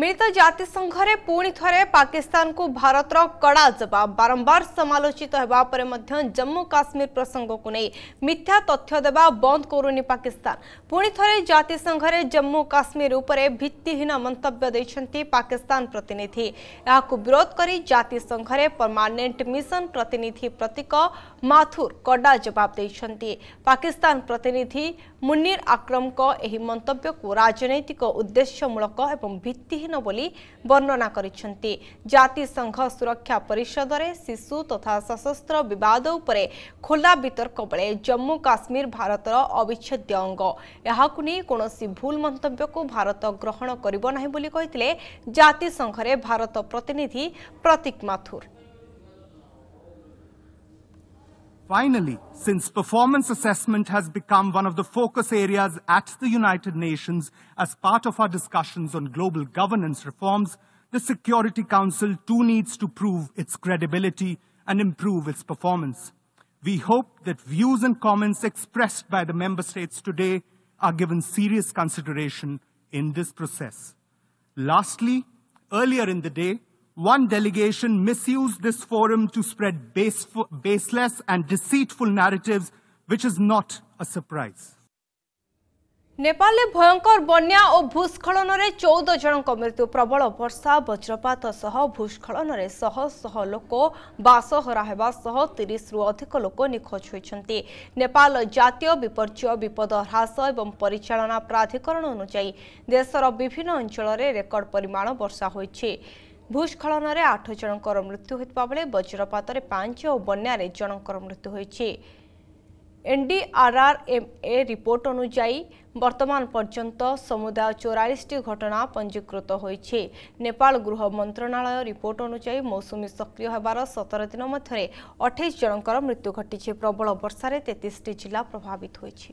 ମିଳିତ ଜାତିସଂଘରେ ପୁଣି ଥରେ ପାକିସ୍ତାନକୁ ଭାରତର କଡ଼ା ଜବାବ ବାରମ୍ବାର ସମାଲୋଚିତ ହେବା ପରେ ମଧ୍ୟ ଜମ୍ମୁ କାଶ୍ମୀର ପ୍ରସଙ୍ଗକୁ ନେଇ ମିଥ୍ୟା ତଥ୍ୟ ଦେବା ବନ୍ଦ କରୁନି ପାକିସ୍ତାନ ପୁଣି ଥରେ ଜାତିସଂଘରେ ଜମ୍ମୁ କାଶ୍ମୀର ଉପରେ ଭିତ୍ତିହୀନ ମନ୍ତବ୍ୟ ଦେଇଛନ୍ତି ପାକିସ୍ତାନ ପ୍ରତିନିଧି ଏହାକୁ ବିରୋଧ କରି ଜାତିସଂଘରେ ପରମାନେଣ୍ଟ ମିଶନ ପ୍ରତିନିଧି ପ୍ରତୀକ ମାଥୁର କଡ଼ା ଜବାବ ଦେଇଛନ୍ତି ପାକିସ୍ତାନ ପ୍ରତିନିଧି ମୁନିର ଆକ୍ରମଙ୍କ ଏହି ମନ୍ତବ୍ୟକୁ ରାଜନୈତିକ ଉଦ୍ଦେଶ୍ୟମୂଳକ ଏବଂ ଭିତ୍ତି दृष्टिहीन वर्णना करतीसंघ सुरक्षा परिषद शिशु तथा तो सशस्त्र बद खोला वितर्क बेले जम्मू काश्मीर भारत अविच्छेद्य अंग यह कौन भूल मंत्य को भारत ग्रहण करते भारत प्रतिनिधि प्रतीक Mathur Finally, since performance assessment has become one of the focus areas at the United Nations as part of our discussions on global governance reforms, the Security Council too needs to prove its credibility and improve its performance. We hope that views and comments expressed by the member states today are given serious consideration in this process. Lastly, earlier in the day, one delegation misused this forum to spread baseful, baseless and deceitful narratives, which is not a surprise. নেপালে ভয়ঙ্কর বন্যা ও ভূস্খলনরে চৌদ জনক মৃত্যু প্রবল বর্ষা বজ্রপাত সহ ভূস্খলনরে শহ শহ লোক বাসহরা হওয়া সহ তিরিশরু অধিক লোক নিখোজ হয়েছেন নেপাল জাতীয় বিপর্যয় বিপদ হ্রাস এবং পরিচালনা প্রাধিকরণ অনুযায়ী দেশের বিভিন্ন অঞ্চলের রেকর্ড পরিমাণ বর্ষা হয়েছে ଭୂସ୍ଖଳନରେ ଆଠ ଜଣଙ୍କର ମୃତ୍ୟୁ ହୋଇଥିବା ବେଳେ ବଜ୍ରପାତରେ ପାଞ୍ଚ ଓ ବନ୍ୟାରେ ଜଣଙ୍କର ମୃତ୍ୟୁ ହୋଇଛି ଏନ୍ଡିଆର୍ଆର୍ଏମ୍ଏ ରିପୋର୍ଟ ଅନୁଯାୟୀ ବର୍ତ୍ତମାନ ପର୍ଯ୍ୟନ୍ତ ସମୁଦାୟ ଚଉରାଳିଶଟି ଘଟଣା ପଞ୍ଜୀକୃତ ହୋଇଛି ନେପାଳ ଗୃହ ମନ୍ତ୍ରଣାଳୟ ରିପୋର୍ଟ ଅନୁଯାୟୀ ମୌସୁମୀ ସକ୍ରିୟ ହେବାର ସତର ଦିନ ମଧ୍ୟରେ ଅଠେଇଶ ଜଣଙ୍କର ମୃତ୍ୟୁ ଘଟିଛି ପ୍ରବଳ ବର୍ଷାରେ ତେତିଶଟି ଜିଲ୍ଲା ପ୍ରଭାବିତ ହୋଇଛି